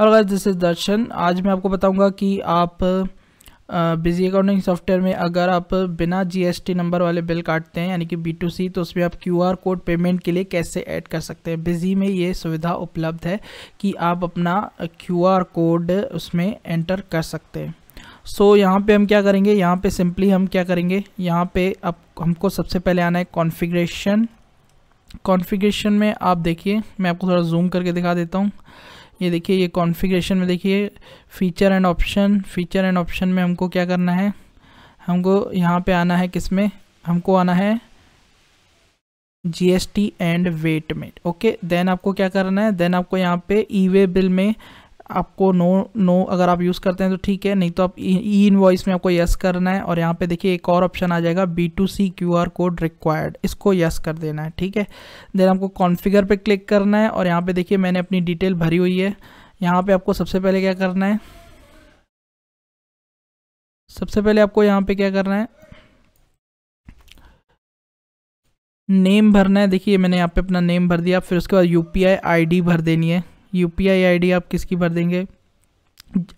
और अगर this is दर्शन आज मैं आपको बताऊंगा कि आप बिजी अकाउंटिंग सॉफ्टवेयर में अगर आप बिना जीएसटी नंबर वाले बिल काटते हैं यानी कि बी टू सी तो उसमें आप क्यूआर कोड पेमेंट के लिए कैसे ऐड कर सकते हैं बिजी में ये सुविधा उपलब्ध है कि आप अपना क्यूआर कोड उसमें एंटर कर सकते हैं सो so, यहाँ पे हम क्या करेंगे यहाँ पे सिंपली हम क्या करेंगे यहाँ पे अब हमको सबसे पहले आना है कॉन्फ़िगरेशन कॉन्फ़िगरेशन में आप देखिए मैं आपको थोड़ा जूम करके दिखा देता हूँ ये देखिए ये कॉन्फ़िगरेशन में देखिए feature and option feature and option में हमको क्या करना है हमको यहाँ पे आना है किस में हमको आना है जीएसटी एंड वेट में ओके देन आपको क्या करना है देन आपको यहाँ पे ई वे बिल में आपको नो नो अगर आप यूज़ करते हैं तो ठीक है नहीं तो आप ई e, वॉइस में आपको यस करना है और यहाँ पे देखिए एक और ऑप्शन आ जाएगा B to C Q R code required इसको यस कर देना है ठीक है देन आपको कॉन्फ़िगर पे क्लिक करना है और यहाँ पे देखिए मैंने अपनी डिटेल भरी हुई है यहाँ पे आपको सबसे पहले क्या करना है सबसे पहले आपको यहाँ पे क्या करना है नेम भरना है देखिए मैंने यहाँ पे अपना नेम भर दिया फिर उसके बाद U P I I D भर देनी है यू पी आप किसकी भर देंगे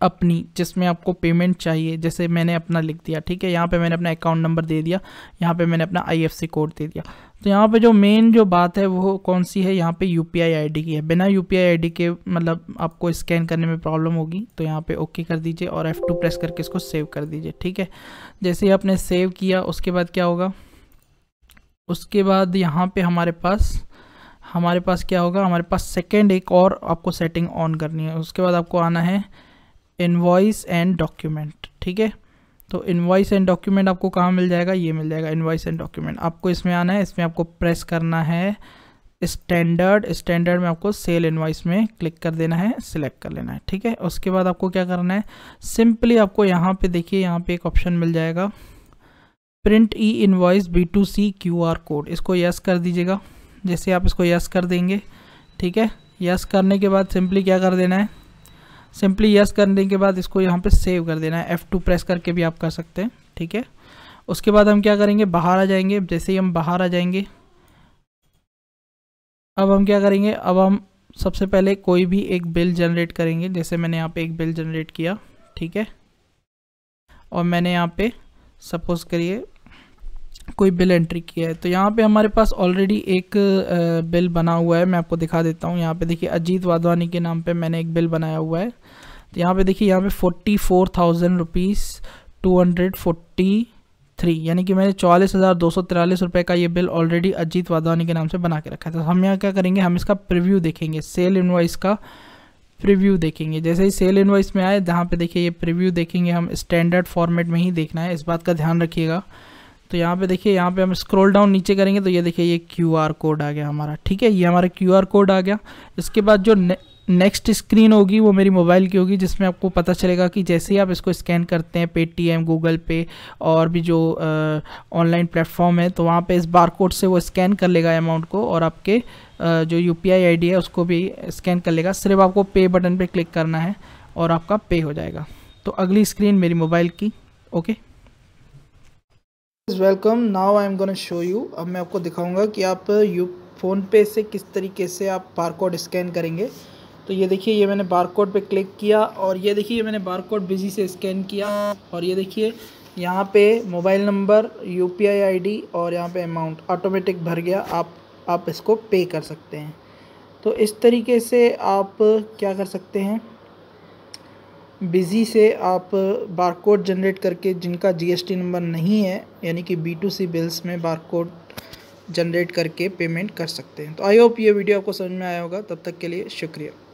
अपनी जिसमें आपको पेमेंट चाहिए जैसे मैंने अपना लिख दिया ठीक है यहाँ पे मैंने अपना अकाउंट नंबर दे दिया यहाँ पे मैंने अपना आईएफसी कोड दे दिया तो यहाँ पे जो मेन जो बात है वो कौन सी है यहाँ पे यूपीआई आईडी की है बिना यूपीआई आईडी के मतलब आपको स्कैन करने में प्रॉब्लम होगी तो यहाँ पर ओके कर दीजिए और एफ़ टू प्रेस करके इसको सेव कर दीजिए ठीक है जैसे ही आपने सेव किया उसके बाद क्या होगा उसके बाद यहाँ पर हमारे पास हमारे पास क्या होगा हमारे पास सेकेंड एक और आपको सेटिंग ऑन करनी है उसके बाद आपको आना है इन्वाइस एंड डॉक्यूमेंट ठीक है तो इन्वाइस एंड डॉक्यूमेंट आपको कहाँ मिल जाएगा ये मिल जाएगा इन्वाइस एंड डॉक्यूमेंट आपको इसमें आना है इसमें आपको प्रेस करना है स्टैंडर्ड स्टैंडर्ड में आपको सेल इन्वाइस में क्लिक कर देना है सिलेक्ट कर लेना है ठीक है उसके बाद आपको क्या करना है सिंपली आपको यहाँ पे देखिए यहाँ पे एक ऑप्शन मिल जाएगा print e invoice B to C Q R code इसको यस कर दीजिएगा जैसे आप इसको यस कर देंगे ठीक है यस करने के बाद सिंपली क्या कर देना है सिंपली यस करने के बाद इसको यहाँ पे सेव कर देना है F2 प्रेस करके भी आप कर सकते हैं ठीक है उसके बाद हम क्या करेंगे बाहर आ जाएंगे जैसे ही हम बाहर आ जाएंगे अब हम क्या करेंगे अब हम सबसे पहले कोई भी एक बिल जनरेट करेंगे जैसे मैंने यहाँ पे एक बिल जनरेट किया ठीक है और मैंने यहाँ पे सपोज करिए कोई बिल एंट्री किया है तो यहाँ पे हमारे पास ऑलरेडी एक बिल बना हुआ है मैं आपको दिखा देता हूँ यहाँ पे देखिए अजीत वाधवानी के नाम पे मैंने एक बिल बनाया हुआ है तो यहाँ पे देखिए यहाँ पे forty four thousand rupees two hundred forty three यानी कि मैंने चौलीस हज़ार दो सौ तिरालीस रुपये का ये बिल ऑलरेडी अजीत वाधवानी के नाम से बना के रखा है तो हम यहाँ क्या करेंगे हम इसका प्रिव्यू देखेंगे सेल इन्वाइस का प्रिव्यू देखेंगे जैसे ही सेल इन्वाइस में आए जहाँ पे देखिए ये प्रिव्यू देखेंगे हम स्टैंडर्ड फॉर्मेट में ही देखना है इस बात का ध्यान रखिएगा तो यहाँ पे देखिए यहाँ पे हम स्क्रॉल डाउन नीचे करेंगे तो ये देखिए ये क्यू आर कोड आ गया हमारा ठीक है ये हमारा क्यू आर कोड आ गया इसके बाद जो ने, नेक्स्ट स्क्रीन होगी वो मेरी मोबाइल की होगी जिसमें आपको पता चलेगा कि जैसे ही आप इसको स्कैन करते हैं पेटीएम गूगल पे और भी जो ऑनलाइन प्लेटफॉर्म है तो वहाँ पर इस बार कोड से वो स्कैन कर लेगा अमाउंट को और आपके आ, जो यू पी आई है उसको भी स्कैन कर लेगा सिर्फ आपको पे बटन पर क्लिक करना है और आपका पे हो जाएगा तो अगली स्क्रीन मेरी मोबाइल की okay welcome now I am gonna show you अब मैं आपको दिखाऊंगा कि आप यू फ़ोन पे से किस तरीके से आप बार कोड स्कैन करेंगे तो ये देखिए ये मैंने बार कोड पर क्लिक किया और ये देखिए मैंने बार कोड बिजी से स्कैन किया और ये देखिए यहाँ पे mobile number U P I I D और यहाँ पे अमाउंट ऑटोमेटिक भर गया आप आप इसको पे कर सकते हैं तो इस तरीके से आप क्या कर सकते हैं बिज़ी से आप बारकोड जनरेट करके जिनका जीएसटी नंबर नहीं है यानी कि बी टू सी बिल्स में बारकोड जनरेट करके पेमेंट कर सकते हैं तो आई होप ये वीडियो आपको समझ में आया होगा तब तक के लिए शुक्रिया